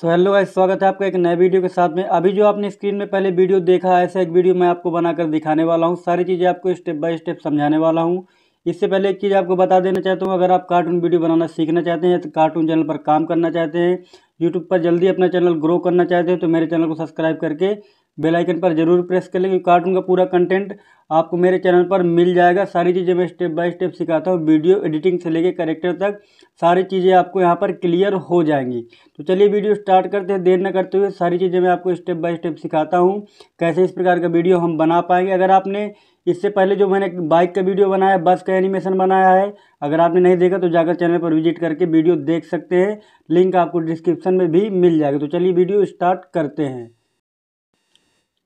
so hello guys स्वागत है आपका एक नए वीडियो के साथ में अभी जो आपने स्क्रीन में पहले वीडियो देखा है ऐसा एक वीडियो मैं आपको बनाकर दिखाने वाला हूँ सारी चीज़ें आपको स्टेप बाय स्टेप समझाने वाला हूँ इससे पहले एक चीज़ आपको बता देना चाहता हूँ अगर आप कार्टून वीडियो बनाना सीखना चाहते हैं तो कार्टून चैनल पर काम करना चाहते हैं यूट्यूब पर जल्दी अपना चैनल ग्रो करना चाहते हैं तो मेरे चैनल को सब्सक्राइब करके बेल आइकन पर जरूर प्रेस कर लेंगे कार्टून का पूरा कंटेंट आपको मेरे चैनल पर मिल जाएगा सारी चीज़ें मैं स्टेप बाय स्टेप सिखाता हूँ वीडियो एडिटिंग से लेके करेक्टर तक सारी चीज़ें आपको यहाँ पर क्लियर हो जाएंगी तो चलिए वीडियो स्टार्ट करते हैं देर न करते हुए सारी चीज़ें मैं आपको स्टेप बाय स्टेप सिखाता हूँ कैसे इस प्रकार का वीडियो हम बना पाएंगे अगर आपने इससे पहले जो मैंने बाइक का वीडियो बनाया बस का एनिमेशन बनाया है अगर आपने नहीं देखा तो जाकर चैनल पर विजिट करके वीडियो देख सकते हैं लिंक आपको डिस्क्रिप्शन में भी मिल जाएगा तो चलिए वीडियो स्टार्ट करते हैं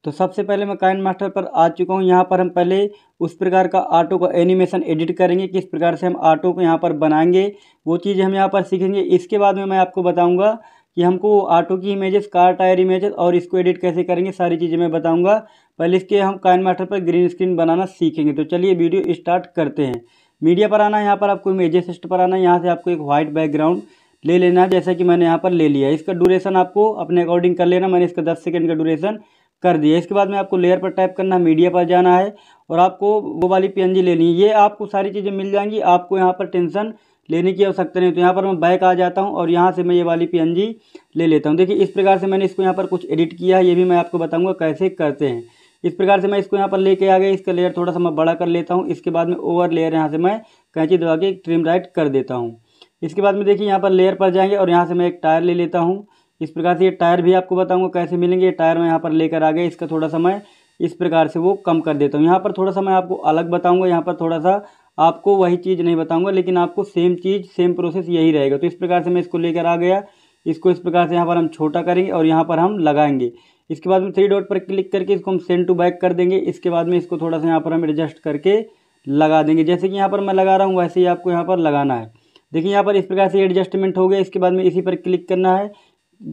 तो सबसे पहले मैं काइन मास्टर पर आ चुका हूँ यहाँ पर हम पहले उस प्रकार का आटो का एनिमेशन एडिट करेंगे किस प्रकार से हम आटो को यहाँ पर बनाएंगे वो चीज़ हम यहाँ पर सीखेंगे इसके बाद में मैं आपको बताऊँगा कि हमको आटो की इमेजेस कार टायर इमेजेस और इसको एडिट कैसे करेंगे सारी चीज़ें मैं बताऊँगा पहले इसके हम काइन मास्टर पर ग्रीन स्क्रीन बनाना सीखेंगे तो चलिए वीडियो स्टार्ट करते हैं मीडिया पर आना यहाँ पर आपको इमेजेस सिस्ट पर आना यहाँ से आपको एक वाइट बैकग्राउंड ले लेना है जैसा कि मैंने यहाँ पर ले लिया इसका ड्यूरेशन आपको अपने अकॉर्डिंग कर लेना मैंने इसका दस सेकेंड का ड्यूरेशन कर दिया इसके बाद में आपको लेयर पर टाइप करना है मीडिया पर जाना है और आपको वो वाली पी लेनी है ये आपको सारी चीज़ें मिल जाएंगी आपको यहाँ पर टेंशन लेने की आवश्यकता नहीं तो यहाँ पर मैं बैक आ जाता हूँ और यहाँ से मैं ये वाली पी ले लेता हूँ देखिए इस प्रकार से मैंने इसको यहाँ पर कुछ एडिट किया है ये भी मैं आपको बताऊँगा कैसे करते हैं इस प्रकार से मैं इसको यहाँ पर लेके आ गया इसका लेयर थोड़ा सा मैं बड़ा कर लेता हूँ इसके बाद में ओवर लेयर यहाँ से मैं कैंची दबा के ट्रिम राइट कर देता हूँ इसके बाद में देखिए यहाँ पर लेयर पर जाएंगे और यहाँ से मैं एक टायर ले लेता हूँ इस प्रकार से ये टायर भी आपको बताऊंगा कैसे मिलेंगे ये टायर मैं यहाँ पर लेकर आ गया इसका थोड़ा समय इस प्रकार से वो कम कर देता हूँ यहाँ पर थोड़ा सा मैं आपको अलग बताऊँगा यहाँ पर थोड़ा सा आपको वही चीज़ नहीं बताऊँगा लेकिन आपको सेम चीज़ सेम प्रोसेस यही रहेगा तो इस प्रकार से मैं इसको लेकर आ गया इसको इस प्रकार से यहाँ पर हम छोटा करेंगे और यहाँ पर हम लगाएंगे इसके बाद में थ्री डॉट पर क्लिक करके इसको हम सेंड टू बैक कर देंगे इसके बाद में इसको थोड़ा सा यहाँ पर हम एडजस्ट करके लगा देंगे जैसे कि यहाँ पर मैं लगा रहा हूँ वैसे ही आपको यहाँ पर लगाना है देखिए यहाँ पर इस प्रकार से एडजस्टमेंट हो गया इसके बाद में इसी पर क्लिक करना है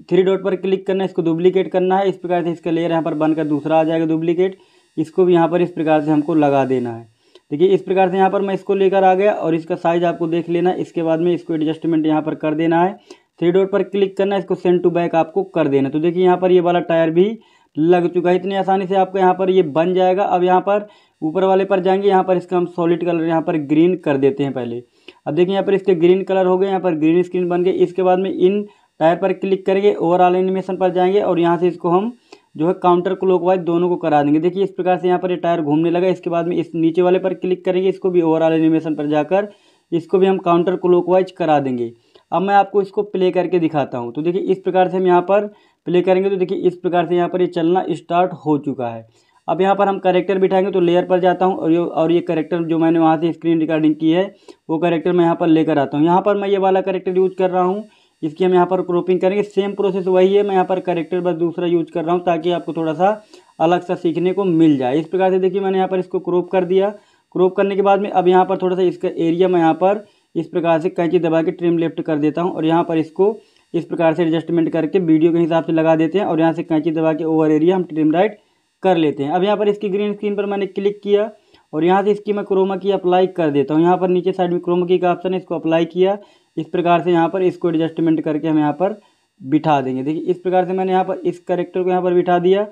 थ्री डॉट पर क्लिक करना है इसको डुप्लीकेट करना है इस प्रकार से इसका लेयर यहाँ पर बनकर दूसरा आ जाएगा डुप्लीकेट इसको भी यहाँ पर इस प्रकार से हमको लगा देना है देखिए इस प्रकार से यहाँ पर मैं इसको लेकर आ गया और इसका साइज़ आपको देख लेना इसके बाद में इसको एडजस्टमेंट यहाँ पर कर देना है थ्री डॉट पर क्लिक करना इसको सेंड टू बैक आपको कर देना तो देखिए यहाँ पर ये वाला टायर भी लग चुका है इतनी आसानी से आपको यहाँ पर ये बन जाएगा अब यहाँ पर ऊपर वाले पर जाएंगे यहाँ पर इसका हम सॉलिड कलर यहाँ पर ग्रीन कर देते हैं पहले अब देखिए यहाँ पर इसके ग्रीन कलर हो गए यहाँ पर ग्रीन स्क्रीन बन गए इसके बाद में इन टायर पर क्लिक करेंगे ओवरऑल एनिमेशन पर जाएंगे और यहाँ से इसको हम जो है काउंटर क्लॉकवाइज दोनों को करा देंगे देखिए इस प्रकार से यहाँ पर ये टायर घूमने लगा इसके बाद में इस नीचे वाले पर क्लिक करेंगे इसको भी ओवरऑल एनिमेशन पर जाकर इसको भी हम काउंटर क्लॉकवाइज करा देंगे अब मैं आपको इसको प्ले करके दिखाता हूँ तो देखिए इस प्रकार से हम यहाँ पर प्ले करेंगे तो देखिए इस प्रकार से यहाँ पर ये चलना स्टार्ट हो चुका है अब यहाँ पर हम करेक्टर बिठाएंगे तो लेयर पर जाता हूँ और ये और ये करेक्टर जो मैंने वहाँ से स्क्रीन रिकॉर्डिंग की है वो करेक्टर मैं यहाँ पर लेकर आता हूँ यहाँ पर मैं ये वाला करेक्टर यूज कर रहा हूँ इसकी हम यहाँ पर क्रोपिंग करेंगे सेम प्रोसेस वही है मैं यहाँ पर करेक्टर बस दूसरा यूज कर रहा हूँ ताकि आपको थोड़ा सा अलग सा सीखने को मिल जाए इस प्रकार से देखिए मैंने यहाँ पर इसको क्रोप कर दिया क्रोप करने के बाद में अब यहाँ पर थोड़ा सा इसका एरिया मैं यहाँ पर इस प्रकार से कैंची दबा के ट्रिम लेफ्ट कर देता हूँ और यहाँ पर इसको इस प्रकार से एडजस्टमेंट करके वीडियो के हिसाब से लगा देते हैं और यहाँ से कैंची दबा के ओवर एरिया हम ट्रिम राइट कर लेते हैं अब यहाँ पर इसकी ग्रीन स्क्रीन पर मैंने क्लिक किया और यहाँ से इसकी मैं क्रोमा की अप्लाई कर देता हूँ यहाँ पर नीचे साइड में क्रोमा की का ऑप्शन है इसको अप्लाई किया इस प्रकार से यहाँ पर इसको एडजस्टमेंट करके हम यहाँ पर बिठा देंगे देखिए इस प्रकार से मैंने यहाँ पर इस करेक्टर को यहाँ पर बिठा दिया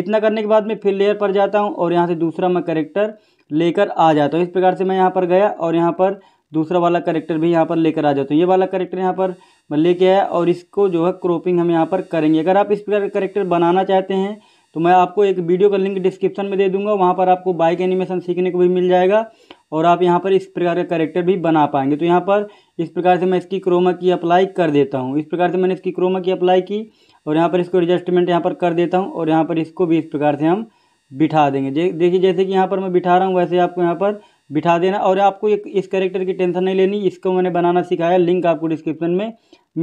इतना करने के बाद मैं फिर लेयर पर जाता हूँ और यहाँ से दूसरा मैं करेक्टर लेकर आ जाता हूँ इस प्रकार से मैं यहाँ पर गया और यहाँ पर दूसरा वाला करेक्टर भी यहाँ पर लेकर आ जाता हूँ ये वाला करेक्टर यहाँ पर मैं लेके आया और इसको जो है क्रोपिंग हम यहाँ पर करेंगे अगर आप इस प्रकार करेक्टर बनाना चाहते हैं तो मैं आपको एक वीडियो का लिंक डिस्क्रिप्शन में दे दूंगा वहाँ पर आपको बाइक एनिमेशन सीखने को भी मिल जाएगा और आप यहाँ पर इस प्रकार का करेक्टर भी बना पाएंगे तो यहाँ पर इस प्रकार से मैं इसकी क्रोमा की अप्लाई कर देता हूँ इस प्रकार से मैंने इसकी क्रोमा की अप्लाई की और यहाँ पर इसको एडजस्टमेंट यहाँ पर कर देता हूँ और यहाँ पर इसको भी इस प्रकार से हम बिठा देंगे देखिए जैसे कि यहाँ पर मैं बिठा रहा हूँ वैसे आपको यहाँ पर बिठा देना और आपको एक इस करेक्टर की टेंशन नहीं लेनी इसको मैंने बनाना सिखाया लिंक आपको डिस्क्रिप्शन में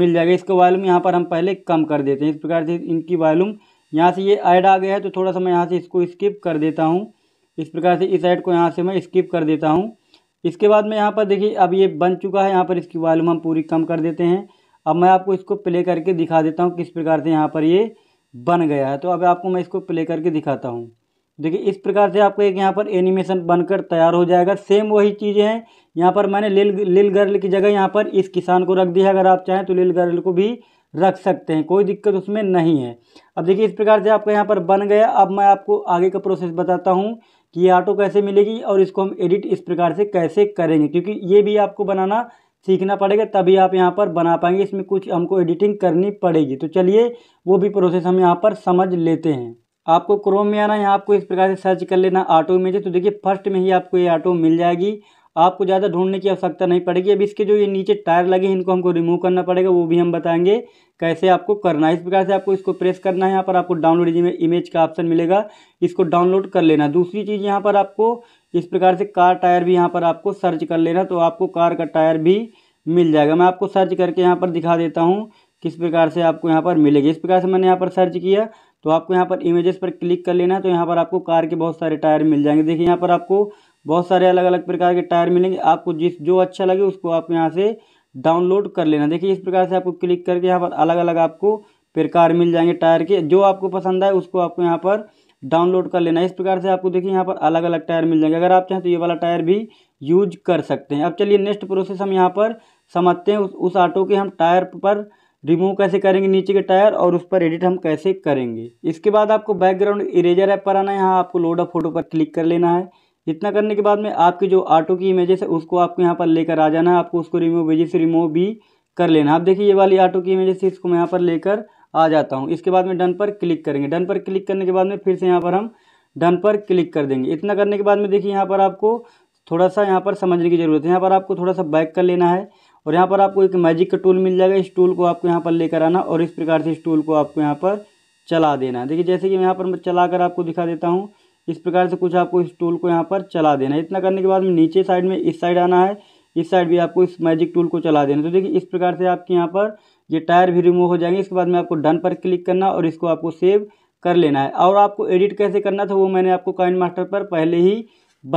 मिल जाएगा इसको वॉल्यूम यहाँ पर हम पहले कम कर देते हैं इस प्रकार से इनकी वॉल्यूम यहाँ से ये ऐड आ गया है तो थोड़ा सा मैं यहाँ से इसको स्किप कर देता हूँ इस प्रकार से इस ऐड को यहाँ से मैं स्किप कर देता हूँ इसके बाद में यहाँ पर देखिए अब ये बन चुका है यहाँ पर इसकी वॉल्यूम हम पूरी कम कर देते हैं अब मैं आपको इसको प्ले करके दिखा देता हूँ किस प्रकार से यहाँ पर ये बन गया है तो अब आपको मैं इसको प्ले करके दिखाता हूँ देखिए इस प्रकार से आपको एक यहाँ पर एनिमेशन बनकर तैयार हो जाएगा सेम वही चीज़ें हैं यहाँ पर मैंने लिल लिल गर्ल की जगह यहाँ पर इस किसान को रख दिया है अगर आप चाहें तो लिल गर्ल को भी रख सकते हैं कोई दिक्कत उसमें नहीं है अब देखिए इस प्रकार से आपका यहाँ पर बन गया अब मैं आपको आगे का प्रोसेस बताता हूँ कि ये ऑटो कैसे मिलेगी और इसको हम एडिट इस प्रकार से कैसे करेंगे क्योंकि ये भी आपको बनाना सीखना पड़ेगा तभी आप यहाँ पर बना पाएंगे इसमें कुछ हमको एडिटिंग करनी पड़ेगी तो चलिए वो भी प्रोसेस हम यहाँ पर समझ लेते हैं आपको क्रोम में आना यहाँ आपको इस प्रकार से सर्च कर लेना ऑटो इमेज तो देखिए फर्स्ट में ही आपको ये ऑटो मिल जाएगी आपको ज़्यादा ढूंढने की आवश्यकता नहीं पड़ेगी अब इसके जो ये नीचे टायर लगे हैं इनको हमको रिमूव करना पड़ेगा वो भी हम बताएंगे कैसे आपको करना है इस प्रकार से आपको इसको प्रेस करना है यहाँ पर आपको डाउनलोड इमेज का ऑप्शन मिलेगा इसको डाउनलोड कर लेना दूसरी चीज़ यहाँ पर आपको इस प्रकार से कार टायर भी यहाँ पर आपको सर्च कर लेना तो आपको कार का टायर भी मिल जाएगा मैं आपको सर्च करके यहाँ पर दिखा देता हूँ किस प्रकार से आपको यहाँ पर मिलेगी इस प्रकार से मैंने यहाँ पर सर्च किया तो आपको यहाँ पर इमेजेस पर क्लिक कर लेना है तो यहाँ पर आपको कार के बहुत सारे टायर मिल जाएंगे देखिए यहाँ पर आपको बहुत सारे अलग अलग प्रकार के टायर मिलेंगे आपको जिस जो अच्छा लगे उसको आप यहाँ से डाउनलोड कर लेना देखिए इस प्रकार से आपको क्लिक करके यहाँ पर अलग अलग आपको प्रकार मिल जाएंगे टायर के जो आपको पसंद आए उसको आपको यहाँ पर डाउनलोड कर लेना इस प्रकार से आपको देखिए यहाँ पर अलग अलग टायर मिल जाएंगे अगर आप चाहें तो ये वाला टायर भी यूज कर सकते हैं अब चलिए नेक्स्ट प्रोसेस हम यहाँ पर समझते हैं उस, उस ऑटो के हम टायर पर रिमूव कैसे करेंगे नीचे के टायर और उस पर एडिट हम कैसे करेंगे इसके बाद आपको बैकग्राउंड इरेजर ऐप पर आना है यहाँ आपको लोड ऑफ फोटो पर क्लिक कर लेना है इतना करने के बाद में आपके जो ऑटो की इमेजेस है उसको आपको यहाँ पर लेकर आ जाना है आपको उसको रिमूव से रिमूव भी कर लेना आप देखिए ये वाली ऑटो की इमेजेस इसको मैं यहाँ पर लेकर आ जाता हूँ इसके बाद में डन पर क्लिक करेंगे डन पर क्लिक करने के बाद में फिर से यहाँ पर हम डन पर क्लिक कर देंगे इतना करने के बाद में देखिए यहाँ पर आपको थोड़ा सा यहाँ पर समझने की ज़रूरत है यहाँ पर आपको थोड़ा सा बैक कर लेना है और यहाँ पर आपको एक मैजिक का टूल मिल जाएगा इस टूल को आपको यहाँ पर लेकर आना और इस प्रकार से इस टूल को आपको यहाँ पर चला देना देखिए जैसे कि मैं यहाँ पर चला कर आपको दिखा देता हूँ इस प्रकार से कुछ आपको इस टूल को यहाँ पर चला देना है इतना करने के बाद में नीचे साइड में इस साइड आना है इस साइड भी आपको इस मैजिक टूल को चला देना तो देखिए इस प्रकार से आपके यहाँ पर ये टायर भी रिमूव हो जाएंगे इसके बाद में आपको डन पर क्लिक करना और इसको आपको सेव कर लेना है और आपको एडिट कैसे करना था वो मैंने आपको काइन मास्टर पर पहले ही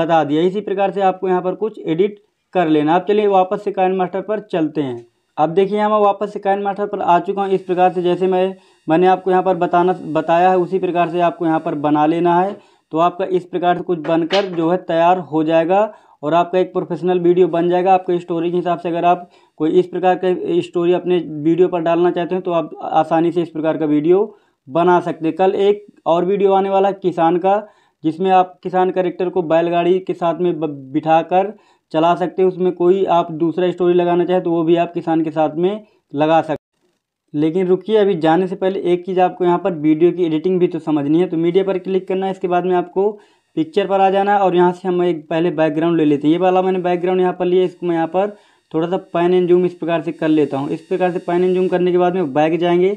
बता दिया इसी प्रकार से आपको यहाँ पर कुछ एडिट कर लेना आप चलिए वापस से काइन मास्टर पर चलते हैं अब देखिए यहाँ मैं वापस से काइन मास्टर पर आ चुका हूँ इस प्रकार से जैसे मैं मैंने आपको यहाँ पर बताना बताया है उसी प्रकार से आपको यहाँ पर बना लेना है तो आपका इस प्रकार से कुछ बनकर जो है तैयार हो जाएगा और आपका एक प्रोफेशनल वीडियो बन जाएगा आपके स्टोरी के हिसाब से अगर आप कोई इस प्रकार का स्टोरी अपने वीडियो पर डालना चाहते हैं तो आप आसानी से इस प्रकार का वीडियो बना सकते हैं कल एक और वीडियो आने वाला है किसान का जिसमें आप किसान करेक्टर को बैलगाड़ी के साथ में बिठा कर चला सकते हैं उसमें कोई आप दूसरा स्टोरी लगाना चाहे तो वो भी आप किसान के साथ में लगा सकते लेकिन रुकिए अभी जाने से पहले एक चीज़ आपको यहाँ पर वीडियो की एडिटिंग भी तो समझनी है तो मीडिया पर क्लिक करना है इसके बाद में आपको पिक्चर पर आ जाना है और यहाँ से हम एक पहले बैकग्राउंड ले लेते हैं ये वाला मैंने बैकग्राउंड यहाँ पर लिया इसको मैं यहाँ पर थोड़ा सा पैन एंड जूम इस प्रकार से कर लेता हूँ इस प्रकार से पैन एंड जूम करने के बाद में बैक जाएंगे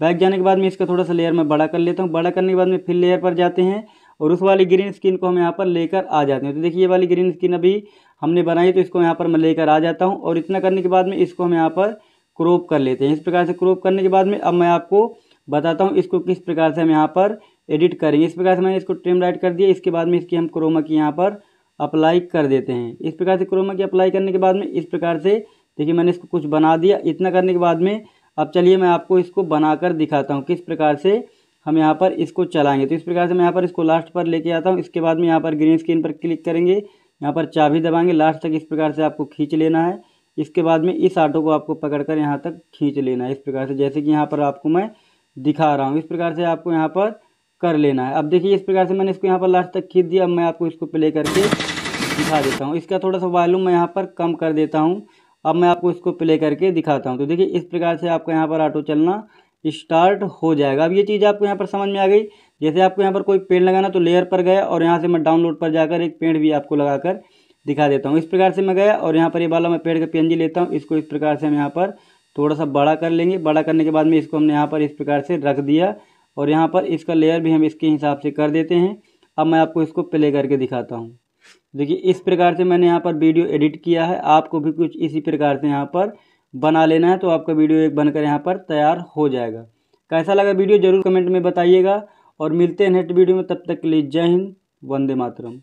बैक जाने के बाद में इसका थोड़ा सा लेयर मैं बड़ा कर लेता हूँ बड़ा करने के बाद में फिर लेयर पर जाते हैं और उस वाली ग्रीन स्क्रीन को हम यहाँ पर लेकर आ जाते हैं तो देखिए ये वाली ग्रीन स्क्रीन अभी हमने बनाई तो इसको यहाँ पर मैं लेकर आ जाता हूँ और इतना करने के बाद में इसको हम यहाँ पर क्रोप कर लेते हैं इस प्रकार से क्रोप करने के बाद में अब मैं आपको बताता हूँ इसको किस प्रकार से हम यहाँ पर एडिट करेंगे इस प्रकार से मैंने इसको ट्रिम लाइट कर दिया इसके बाद में इसकी हम क्रोमा की यहाँ पर अप्लाई कर देते हैं इस प्रकार से क्रोमा की अप्लाई करने के बाद में इस प्रकार से देखिए मैंने इसको कुछ बना दिया इतना करने के बाद में अब चलिए मैं आपको इसको बनाकर दिखाता हूँ किस प्रकार से हम यहाँ पर इसको चलाएंगे तो इस प्रकार से मैं यहाँ पर इसको लास्ट पर लेके आता हूँ इसके बाद में यहाँ पर ग्रीन स्क्रीन पर क्लिक करेंगे यहाँ पर चाबी दबाएंगे लास्ट तक इस प्रकार से आपको खींच लेना है इसके बाद में इस आटो को आपको पकड़कर यहाँ तक खींच लेना है इस प्रकार से जैसे कि यहाँ पर आपको मैं दिखा रहा हूँ इस प्रकार से आपको यहाँ पर कर लेना है अब देखिए इस प्रकार से मैंने इसको यहाँ पर लास्ट तक खींच दिया अब मैं आपको इसको प्ले करके दिखा देता हूँ इसका थोड़ा सा वॉल्यूम मैं यहाँ पर कम कर देता हूँ अब मैं आपको इसको प्ले करके दिखाता हूँ तो देखिए इस प्रकार से आपका यहाँ पर ऑटो चलना स्टार्ट हो जाएगा अब ये चीज़ आपको यहाँ पर समझ में आ गई जैसे आपको यहाँ पर कोई पेड़ लगाना तो लेयर पर गया और यहाँ से मैं डाउनलोड पर जाकर एक पेड़ भी आपको लगाकर दिखा देता हूँ इस प्रकार से मैं गया और यहाँ पर ये वाला मैं पेड़ का पी लेता हूँ इसको इस प्रकार से हम यहाँ पर थोड़ा सा बड़ा कर लेंगे बड़ा करने के बाद में इसको हमने यहाँ पर इस प्रकार से रख दिया और यहाँ पर इसका लेयर भी हम इसके हिसाब से कर देते हैं अब मैं आपको इसको प्ले करके दिखाता हूँ देखिए इस प्रकार से मैंने यहाँ पर वीडियो एडिट किया है आपको भी कुछ इसी प्रकार से यहाँ पर बना लेना है तो आपका वीडियो एक बनकर यहाँ पर तैयार हो जाएगा कैसा लगा वीडियो ज़रूर कमेंट में बताइएगा और मिलते हैं नेक्स्ट वीडियो में तब तक के लिए जय हिंद वंदे मातरम